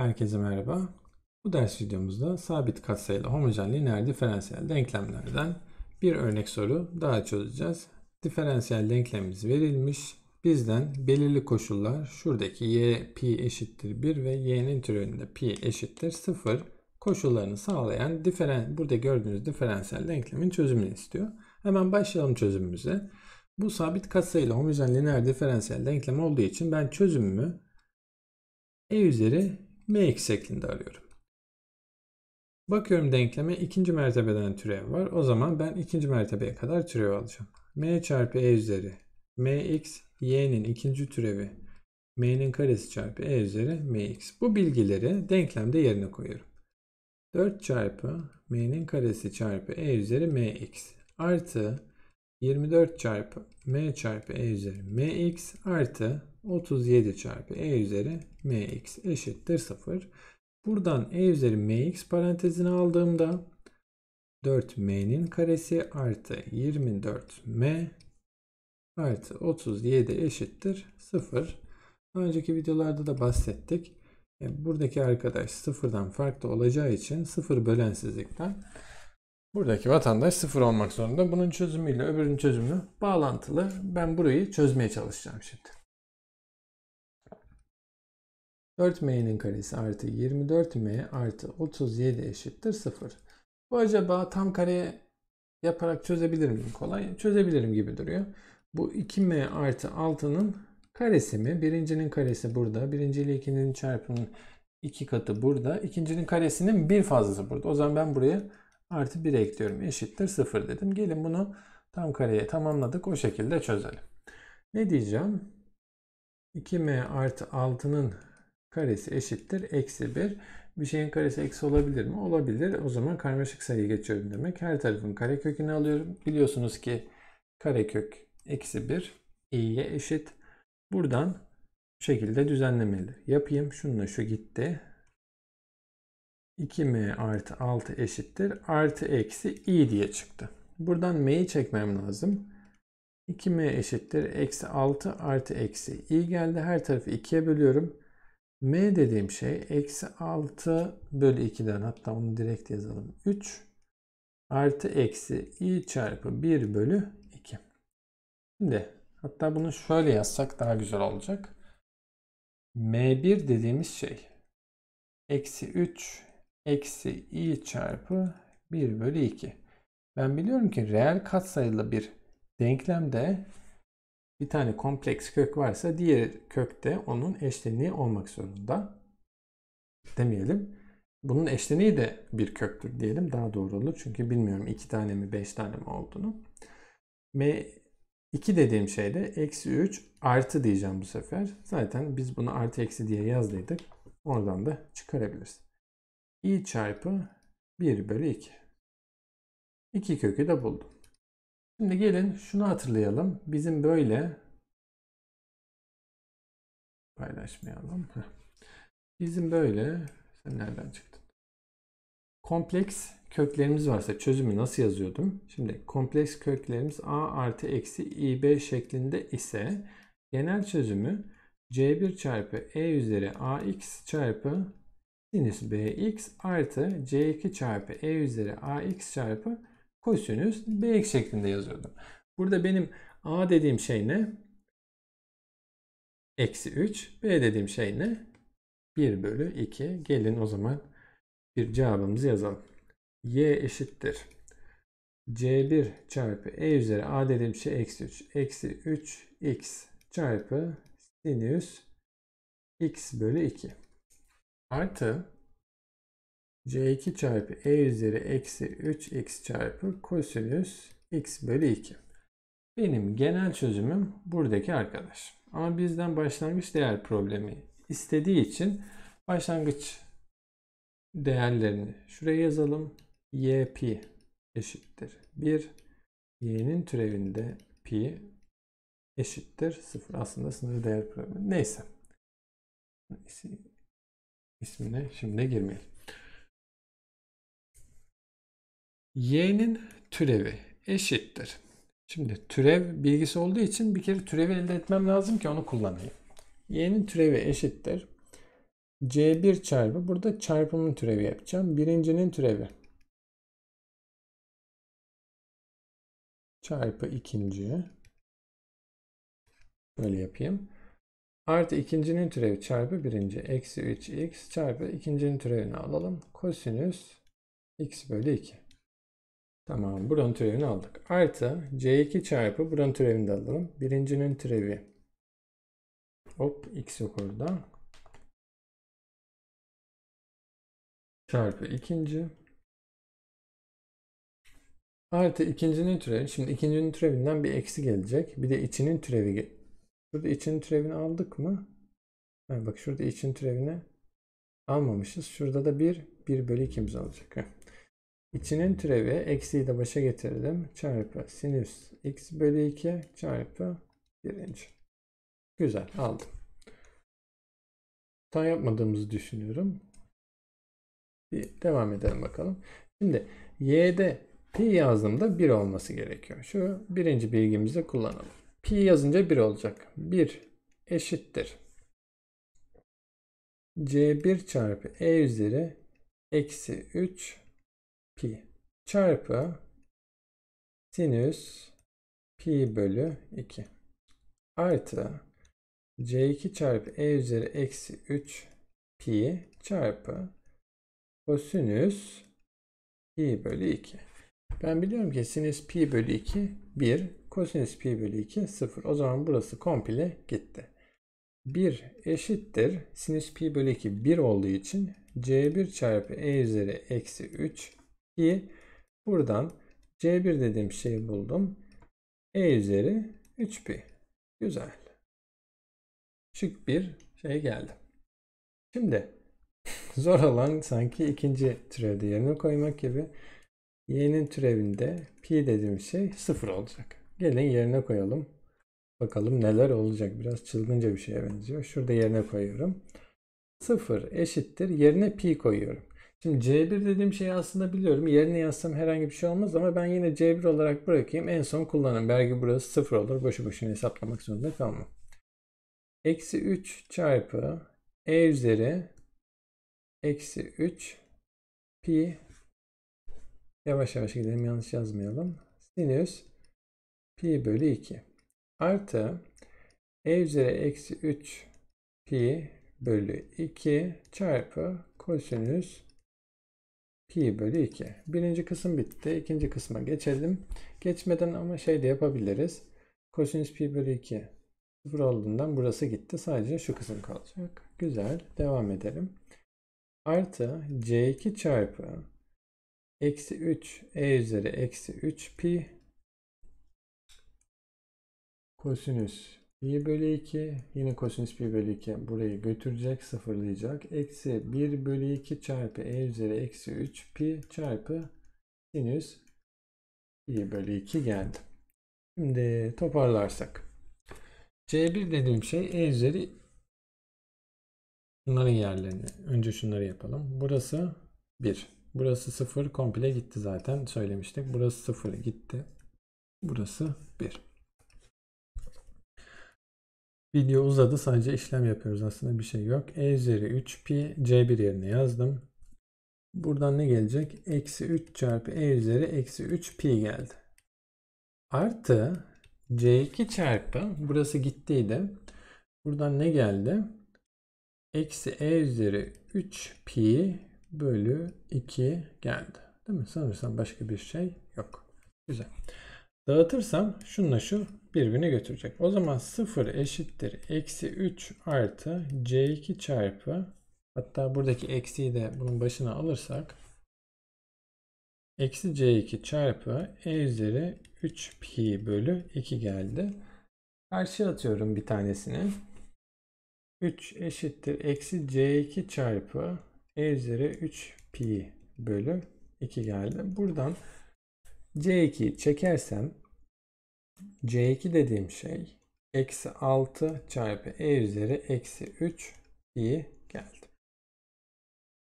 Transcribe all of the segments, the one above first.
Herkese merhaba. Bu ders videomuzda sabit katsayılı homojen lineer diferansiyel denklemlerden bir örnek soru daha çözeceğiz. Diferansiyel denklemimiz verilmiş. Bizden belirli koşullar şuradaki y pi eşittir 1 ve y'nin türevinde pi eşittir 0 koşullarını sağlayan diferen, burada gördüğünüz diferansiyel denklemin çözümünü istiyor. Hemen başlayalım çözümümüze. Bu sabit katsayılı homojen lineer diferansiyel denklem olduğu için ben çözümümü e üzeri mx şeklinde alıyorum. Bakıyorum denkleme ikinci mertebeden türev var. O zaman ben ikinci mertebeye kadar türev alacağım. m çarpı e üzeri mx y'nin ikinci türevi m'nin karesi çarpı e üzeri mx. Bu bilgileri denklemde yerine koyuyorum. 4 çarpı m'nin karesi çarpı e üzeri mx artı 24 çarpı m çarpı e üzeri mx artı 37 çarpı e üzeri mx eşittir 0. Buradan e üzeri mx parantezini aldığımda 4m'nin karesi artı 24m artı 37 eşittir 0. Daha önceki videolarda da bahsettik. E, buradaki arkadaş sıfırdan farklı olacağı için sıfır bölensizlikten Buradaki vatandaş sıfır olmak zorunda. Bunun çözümüyle öbürünün çözümü bağlantılı. Ben burayı çözmeye çalışacağım şimdi. 4m'nin karesi artı 24m artı 37 eşittir 0. Bu acaba tam kare yaparak çözebilir miyim? Kolay çözebilirim gibi duruyor. Bu 2m artı 6'nın karesi mi? Birincinin karesi burada. Birinci ile ikinin çarpımının iki katı burada. İkincinin karesinin bir fazlası burada. O zaman ben buraya artı 1 ekliyorum eşittir 0 dedim. Gelin bunu tam kareye tamamladık o şekilde çözelim. Ne diyeceğim? 2m artı 6'nın karesi eşittir eksi 1. Bir şeyin karesi eksi olabilir mi? Olabilir. O zaman karmaşık sayı geçiyorum demek. Her tarafın karekökünü alıyorum. Biliyorsunuz ki karekök eksi 1 i'ye eşit. Buradan şekilde düzenlemeli. yapayım. Şununla şu gitti. 2m artı 6 eşittir. Artı eksi i diye çıktı. Buradan m'yi çekmem lazım. 2m eşittir. Eksi 6 artı eksi i geldi. Her tarafı 2'ye bölüyorum. m dediğim şey eksi 6 bölü 2'den hatta onu direkt yazalım. 3 artı eksi i çarpı 1 bölü 2. Şimdi hatta bunu şöyle yazsak daha güzel olacak. m1 dediğimiz şey eksi 3 eksi i çarpı 1 bölü 2. Ben biliyorum ki reel katsayılı bir denklemde bir tane kompleks kök varsa diğer kök de onun eşleniği olmak zorunda. Demeyelim. Bunun eşleniği de bir köktür diyelim. Daha doğru olur. Çünkü bilmiyorum iki tane mi beş tane mi olduğunu. M2 dediğim şey de eksi 3 artı diyeceğim bu sefer. Zaten biz bunu artı eksi diye yazdıydık. Oradan da çıkarabilirsin i çarpı 1 bölü 2. 2 kökü de buldum. Şimdi gelin şunu hatırlayalım. Bizim böyle paylaşmayalım. Bizim böyle sen nereden çıktın? Kompleks köklerimiz varsa çözümü nasıl yazıyordum? Şimdi kompleks köklerimiz a artı eksi i b şeklinde ise genel çözümü c1 çarpı e üzeri ax çarpı sinüs bx artı c2 çarpı e üzeri ax çarpı kosinüs bx şeklinde yazıyordum. Burada benim a dediğim şey ne? Eksi 3. B dediğim şey ne? 1 bölü 2. Gelin o zaman bir cevabımızı yazalım. y eşittir. c1 çarpı e üzeri a dediğim şey eksi 3. Eksi 3x çarpı sinüs x bölü 2 artı c2 çarpı e üzeri eksi 3x çarpı kosinüs x bölü 2. Benim genel çözümüm buradaki arkadaş. Ama bizden başlangıç değer problemi istediği için başlangıç değerlerini şuraya yazalım. y pi eşittir 1. y'nin türevinde pi eşittir 0. Aslında sınır değer problemi. Neyse ismine şimdi girmeyelim. Y'nin türevi eşittir. Şimdi türev bilgisi olduğu için bir kere türevi elde etmem lazım ki onu kullanayım. Y'nin türevi eşittir. C1 çarpı burada çarpımın türevi yapacağım. Birincinin türevi. Çarpı ikinci. Böyle yapayım. Artı ikincinin türevi çarpı birinci eksi 3x çarpı ikincinin türevini alalım. Kosinüs x bölü 2. Tamam buranın türevini aldık. Artı c2 çarpı buranın türevini de alalım. Birincinin türevi. Hop x yok orada. Çarpı ikinci. Artı ikincinin türevi. Şimdi ikincinin türevinden bir eksi gelecek. Bir de içinin türevi Şurada için türevini aldık mı? Ha, bak şurada için türevini almamışız. Şurada da 1, 1 bölü 2'miz olacak. Ha. İçinin türevi eksiyi de başa getirdim. Çarpı sinüs x bölü 2 çarpı birinci. Güzel aldım. Tam yapmadığımızı düşünüyorum. Bir devam edelim bakalım. Şimdi y'de pi yazdığımda 1 olması gerekiyor. Şu birinci bilgimizi kullanalım. Pi yazınca 1 olacak. 1 eşittir. C1 çarpı E üzeri eksi 3 pi çarpı sinüs pi bölü 2 artı C2 çarpı E üzeri eksi 3 pi çarpı kosinüs pi bölü 2. Ben biliyorum ki sinüs pi bölü 2 1 Kosinüs pi bölü 2 0. O zaman burası komple gitti. 1 eşittir. Sinüs pi bölü 2 1 olduğu için c1 çarpı e üzeri eksi 3 pi. Buradan c1 dediğim şeyi buldum. e üzeri 3 pi. Güzel. Şık bir şey geldi. Şimdi zor olan sanki ikinci türevde yerine koymak gibi y'nin türevinde pi dediğim şey sıfır olacak. Gelin yerine koyalım. Bakalım neler olacak. Biraz çılgınca bir şeye benziyor. Şurada yerine koyuyorum. 0 eşittir. Yerine pi koyuyorum. Şimdi C1 dediğim şeyi aslında biliyorum. Yerine yazsam herhangi bir şey olmaz ama ben yine C1 olarak bırakayım. En son kullanırım. Belki burası 0 olur. Boşu boşuna hesaplamak zorunda kalmam. Eksi 3 çarpı E üzeri eksi 3 pi yavaş yavaş gidelim yanlış yazmayalım. Sinüs pi bölü 2 artı e üzeri eksi 3 pi bölü 2 çarpı kosinüs pi bölü 2. Birinci kısım bitti. İkinci kısma geçelim. Geçmeden ama şey de yapabiliriz. Kosinüs pi bölü 2 sıfır olduğundan burası gitti. Sadece şu kısım kalacak. Güzel. Devam edelim. Artı c2 çarpı eksi 3 e üzeri eksi 3 pi kosinüs pi bölü 2 yine kosinüs pi bölü 2 burayı götürecek sıfırlayacak. Eksi 1 bölü 2 çarpı e üzeri eksi 3 pi çarpı sinüs pi bölü 2 geldi. Şimdi toparlarsak. C1 dediğim şey e üzeri Bunların yerlerini. Önce şunları yapalım. Burası 1. Burası 0 komple gitti zaten söylemiştik. Burası 0 gitti. Burası 1. Video uzadı sadece işlem yapıyoruz aslında bir şey yok. E üzeri 3 pi C1 yerine yazdım. Buradan ne gelecek? Eksi 3 çarpı E üzeri eksi 3 pi geldi. Artı C2 çarpı burası gittiydi. Buradan ne geldi? Eksi E üzeri 3 pi bölü 2 geldi. Değil mi? Sanırsam başka bir şey yok. Güzel. Dağıtırsam şununla şu bir birbirini götürecek. O zaman 0 eşittir eksi 3 artı c2 çarpı hatta buradaki eksiyi de bunun başına alırsak eksi c2 çarpı e üzeri 3 pi bölü 2 geldi. Karşıya atıyorum bir tanesini. 3 eşittir eksi c2 çarpı e üzeri 3 pi bölü 2 geldi. Buradan c2 çekersem C2 dediğim şey eksi 6 çarpı E üzeri eksi 3 diye geldi.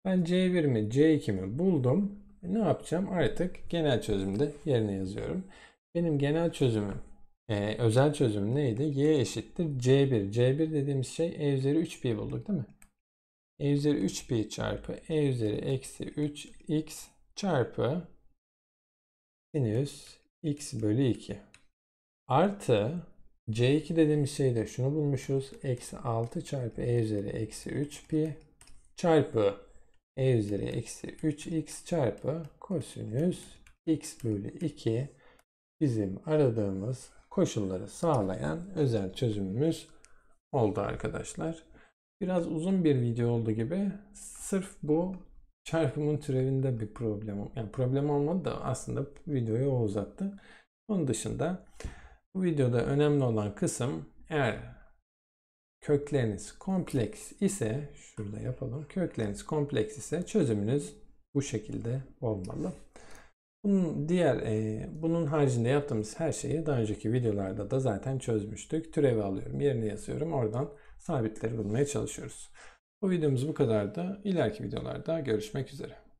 Ben C1 mi C2 mi buldum. E, ne yapacağım? Artık genel çözümde yerine yazıyorum. Benim genel çözümüm, e, özel çözüm neydi? Y eşittir C1. C1 dediğimiz şey E üzeri 3pi bulduk değil mi? E üzeri 3pi çarpı E üzeri eksi 3x çarpı sinüs x bölü 2. Artı C2 dediğimiz şeyde şunu bulmuşuz. Eksi 6 çarpı E üzeri eksi 3 pi çarpı E üzeri eksi 3x çarpı kosinüs x bölü 2 bizim aradığımız koşulları sağlayan özel çözümümüz oldu arkadaşlar. Biraz uzun bir video oldu gibi sırf bu çarpımın türevinde bir problem yani problem olmadı da aslında videoyu o uzattı. Onun dışında bu videoda önemli olan kısım eğer kökleriniz kompleks ise şurada yapalım. Kökleriniz kompleks ise çözümünüz bu şekilde olmalı. Bunun diğer e, bunun haricinde yaptığımız her şeyi daha önceki videolarda da zaten çözmüştük. Türevi alıyorum, yerine yazıyorum. Oradan sabitleri bulmaya çalışıyoruz. Bu videomuz bu kadardı. İleriki videolarda görüşmek üzere.